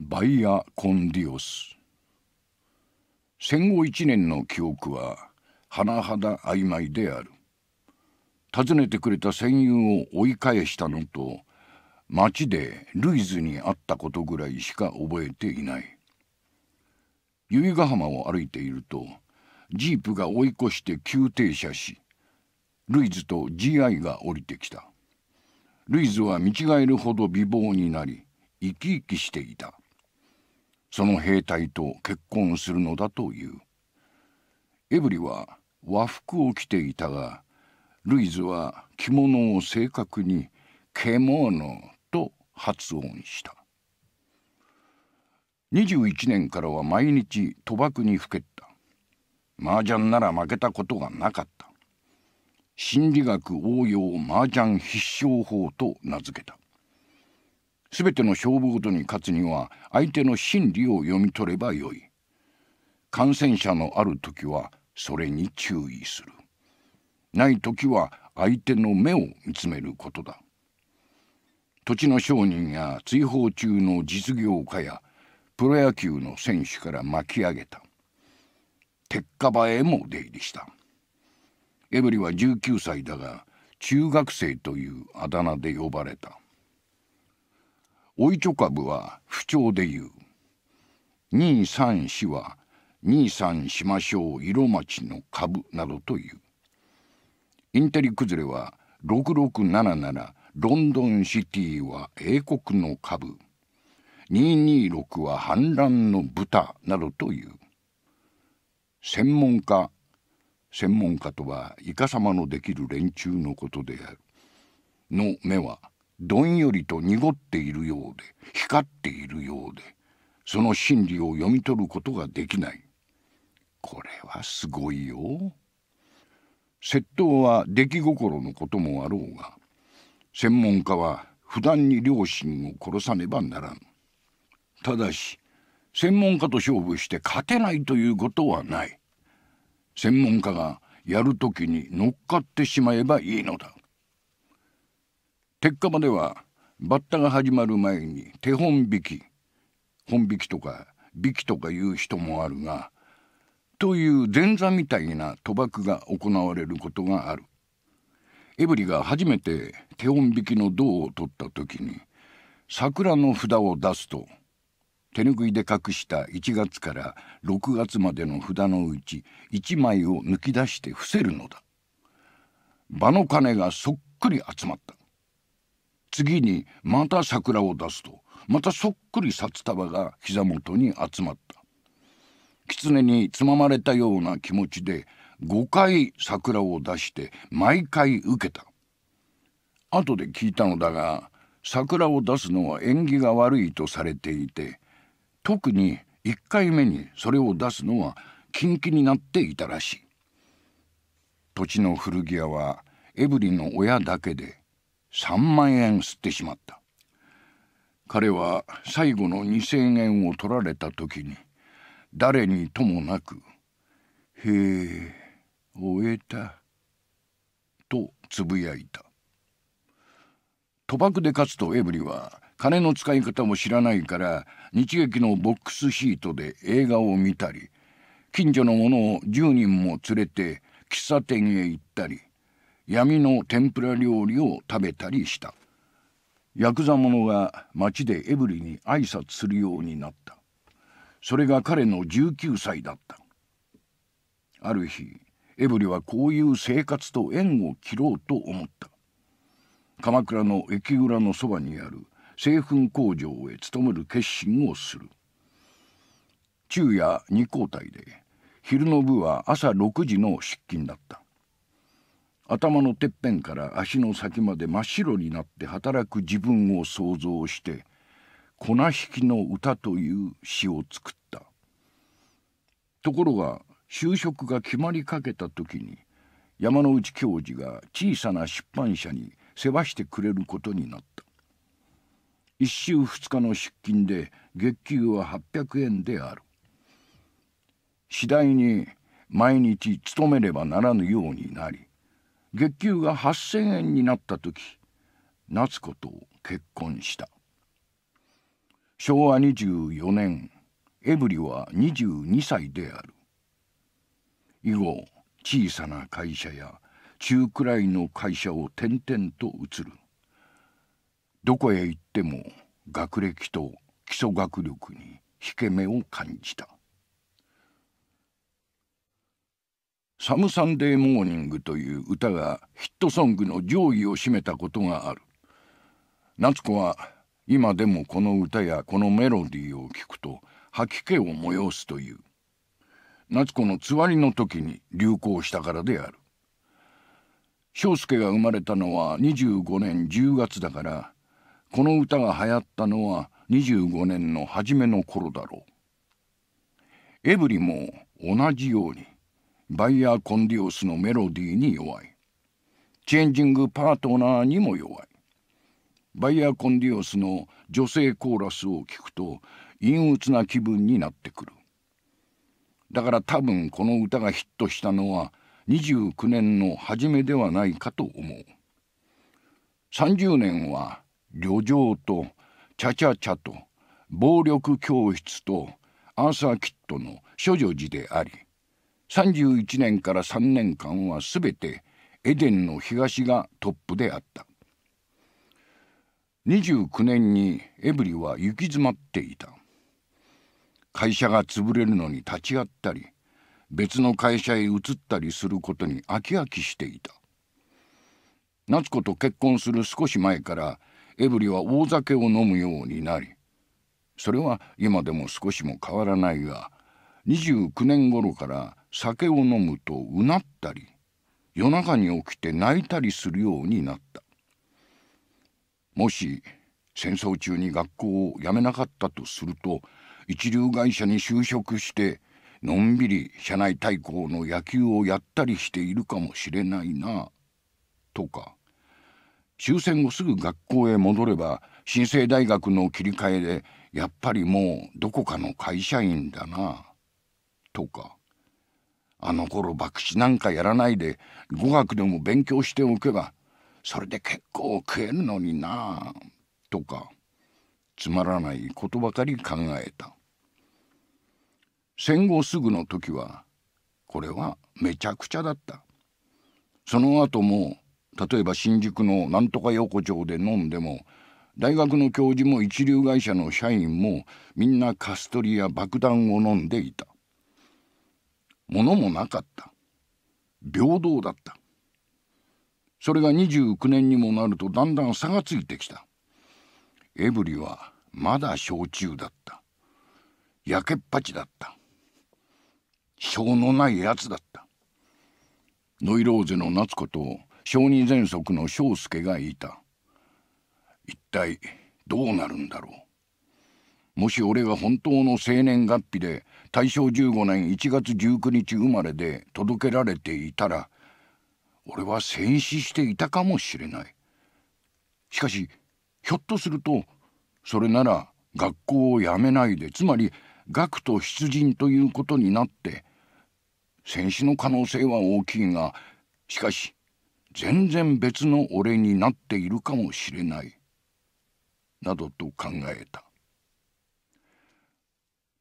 バイア・コンディオス戦後一年の記憶は甚だ曖昧である訪ねてくれた戦友を追い返したのと町でルイズに会ったことぐらいしか覚えていない由比ヶ浜を歩いているとジープが追い越して急停車しルイズと GI が降りてきたルイズは見違えるほど美貌になり生き生きしていたその兵隊と結婚するのだというエブリは和服を着ていたがルイズは着物を正確に「獣」と発音した21年からは毎日賭博にふけった麻雀なら負けたことがなかった心理学応用麻雀必勝法と名付けた全ての勝負ごとに勝つには相手の心理を読み取ればよい感染者のある時はそれに注意するない時は相手の目を見つめることだ土地の商人や追放中の実業家やプロ野球の選手から巻き上げた鉄火場へも出入りしたエブリは19歳だが中学生というあだ名で呼ばれたおいちょ株は不調で言う。二三四は二三しましょう色町の株などという。インテリ崩れは六六七七ロンドンシティは英国の株。二二六は反乱の豚などという。専門家専門家とはいかさまのできる連中のことである。の目はどんよりと濁っているようで光っているようでその真理を読み取ることができないこれはすごいよ窃盗は出来心のこともあろうが専門家は普段に両親を殺さねばならんただし専門家と勝負して勝てないということはない専門家がやるときに乗っかってしまえばいいのだ鉄火場ではバッタが始まる前に手本引き本引きとか引きとかいう人もあるがという前座みたいな賭博が行われることがあるエブリが初めて手本引きの銅を取った時に桜の札を出すと手ぬぐいで隠した1月から6月までの札のうち1枚を抜き出して伏せるのだ場の金がそっくり集まった次にまた桜を出すとまたそっくり札束が膝元に集まった狐につままれたような気持ちで5回桜を出して毎回受けた後で聞いたのだが桜を出すのは縁起が悪いとされていて特に1回目にそれを出すのは禁忌になっていたらしい土地の古着屋はエブリの親だけで3万円吸ってしまった彼は最後の2,000円を取られた時に誰にともなく「へえ終えた」とつぶやいた賭博で勝つとエブリは金の使い方も知らないから日劇のボックスシートで映画を見たり近所の者を10人も連れて喫茶店へ行ったり闇の天ぷら料理を食べたりしたヤクザ者が町でエブリに挨拶するようになったそれが彼の19歳だったある日エブリはこういう生活と縁を切ろうと思った鎌倉の駅裏のそばにある製粉工場へ勤める決心をする昼夜2交代で昼の部は朝6時の出勤だった頭のてっぺんから足の先まで真っ白になって働く自分を想像して「粉引きの歌」という詩を作ったところが就職が決まりかけた時に山内教授が小さな出版社に世話してくれることになった1週2日の出勤で月給は800円である次第に毎日勤めればならぬようになり月給が8,000円になった時夏子と結婚した昭和24年エブリは22歳である以後小さな会社や中くらいの会社を転々と移るどこへ行っても学歴と基礎学力に引け目を感じたサム・サンデー・モーニング」という歌がヒットソングの上位を占めたことがある夏子は今でもこの歌やこのメロディーを聴くと吐き気を催すという夏子のつわりの時に流行したからである翔介が生まれたのは25年10月だからこの歌が流行ったのは25年の初めの頃だろうエブリも同じように「バイヤー・コンディオスのメロディーに弱いチェンジング・パートナーにも弱いバイヤー・コンディオスの女性コーラスを聞くと陰鬱な気分になってくるだから多分この歌がヒットしたのは29年の初めではないかと思う30年は旅情とチャチャチャと暴力教室とアーサー・キットの「処女児」であり「31年から3年間は全てエデンの東がトップであった29年にエブリは行き詰まっていた会社が潰れるのに立ち会ったり別の会社へ移ったりすることに飽き飽きしていた夏子と結婚する少し前からエブリは大酒を飲むようになりそれは今でも少しも変わらないが29年頃から酒を飲むとうなったり夜中に起きて泣いたりするようになったもし戦争中に学校を辞めなかったとすると一流会社に就職してのんびり社内対抗の野球をやったりしているかもしれないなとか終戦後すぐ学校へ戻れば新生大学の切り替えでやっぱりもうどこかの会社員だなとかあの頃博打なんかやらないで語学でも勉強しておけばそれで結構食えるのになあとかつまらないことばかり考えた戦後すぐの時はこれはめちゃくちゃだったその後も例えば新宿のなんとか横丁で飲んでも大学の教授も一流会社の社員もみんなカストリや爆弾を飲んでいた物もなかった平等だったそれが29年にもなるとだんだん差がついてきたエブリはまだ焼酎だった焼けっぱちだった性のないやつだったノイローゼの夏子と小児喘息の章助がいた一体どうなるんだろうもし俺が本当の生年月日で大正15年1月19日生まれで届けられていたら俺は戦死していたかもしれないしかしひょっとするとそれなら学校を辞めないでつまり学徒出陣ということになって戦死の可能性は大きいがしかし全然別の俺になっているかもしれないなどと考えた。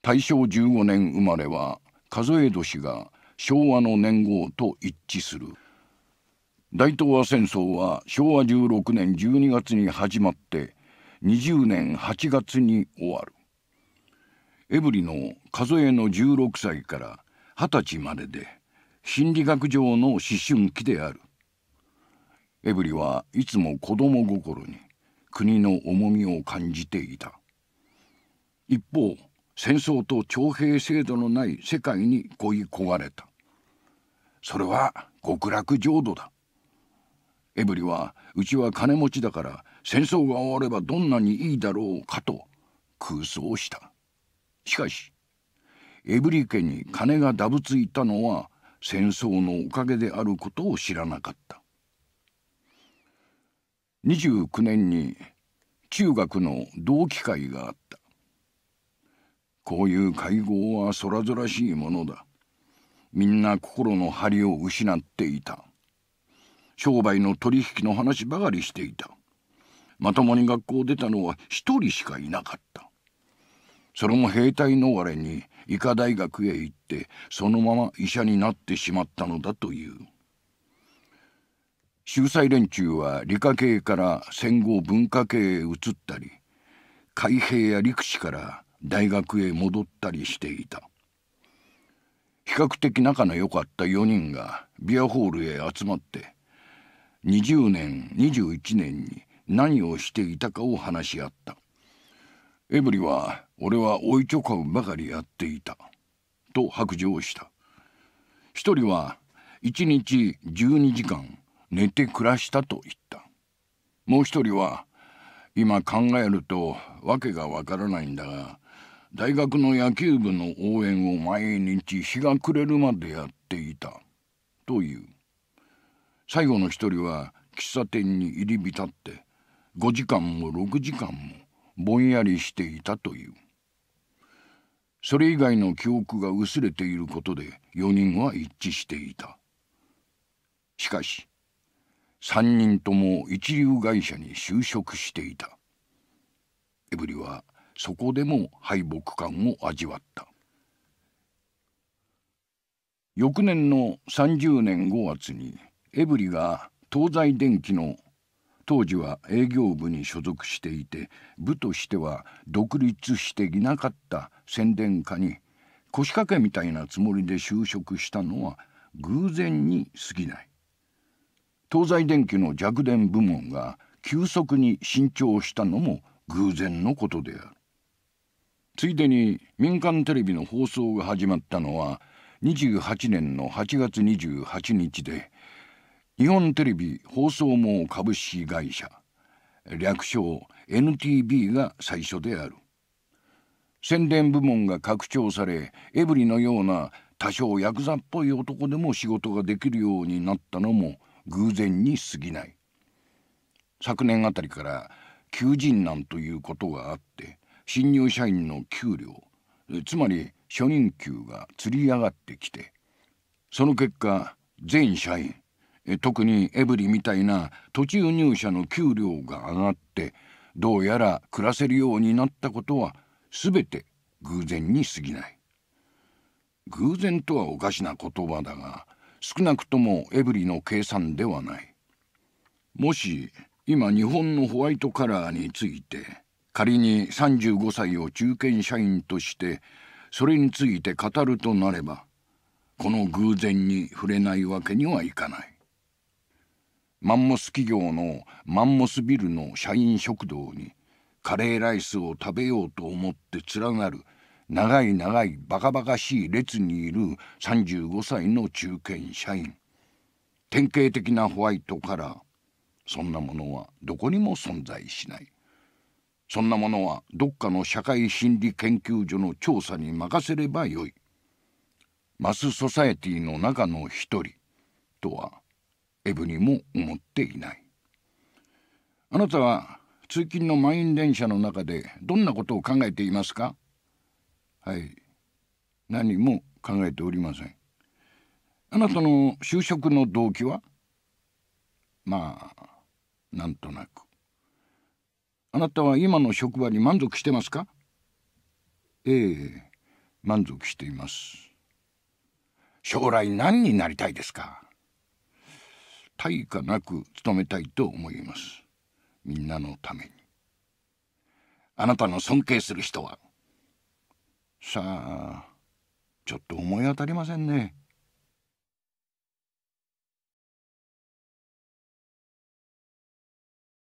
大正15年生まれは数え年が昭和の年号と一致する大東亜戦争は昭和16年12月に始まって20年8月に終わるエブリの数えの16歳から20歳までで心理学上の思春期であるエブリはいつも子供心に国の重みを感じていた一方戦争と徴兵制度のない世界に恋い焦がれたそれは極楽浄土だエブリはうちは金持ちだから戦争が終わればどんなにいいだろうかと空想したしかしエブリ家に金がだぶついたのは戦争のおかげであることを知らなかった29年に中学の同期会があったこういう会合はそらぞらしいものだ。みんな心の張りを失っていた。商売の取引の話ばかりしていた。まともに学校を出たのは一人しかいなかった。それも兵隊の我に医科大学へ行ってそのまま医者になってしまったのだという。秀才連中は理科系から戦後文化系へ移ったり海兵や陸士から大学へ戻ったりしていた比較的仲の良かった4人がビアホールへ集まって20年21年に何をしていたかを話し合ったエブリは俺は追いちょうばかりやっていたと白状した一人は1日12時間寝て暮らしたと言ったもう一人は今考えると訳がわからないんだが大学の野球部の応援を毎日日が暮れるまでやっていたという最後の一人は喫茶店に入り浸って5時間も6時間もぼんやりしていたというそれ以外の記憶が薄れていることで4人は一致していたしかし3人とも一流会社に就職していたエブリは「そこでも敗北感を味わった翌年の30年5月にエブリが東西電機の当時は営業部に所属していて部としては独立していなかった宣伝課に腰掛けみたいなつもりで就職したのは偶然に過ぎない東西電機の弱電部門が急速に伸長したのも偶然のことであるついでに民間テレビの放送が始まったのは28年の8月28日で日本テレビ放送網株式会社略称 NTB が最初である宣伝部門が拡張されエブリのような多少ヤクザっぽい男でも仕事ができるようになったのも偶然に過ぎない昨年あたりから求人難ということがあって新入社員の給料つまり初任給が釣り上がってきてその結果全社員特にエブリみたいな途中入社の給料が上がってどうやら暮らせるようになったことは全て偶然に過ぎない偶然とはおかしな言葉だが少なくともエブリの計算ではないもし今日本のホワイトカラーについて仮に35歳を中堅社員としてそれについて語るとなればこの偶然に触れないわけにはいかないマンモス企業のマンモスビルの社員食堂にカレーライスを食べようと思って連なる長い長いバカバカしい列にいる35歳の中堅社員典型的なホワイトカラーそんなものはどこにも存在しないそんなものはどっかの社会心理研究所の調査に任せればよい。マスソサエティの中の一人とはエブにも思っていない。あなたは通勤の満員電車の中でどんなことを考えていますかはい。何も考えておりません。あなたの就職の動機はまあ、なんとなく。あなたは今の職場に満足してますかええ、満足しています。将来何になりたいですか対価なく勤めたいと思います。みんなのために。あなたの尊敬する人はさあ、ちょっと思い当たりませんね。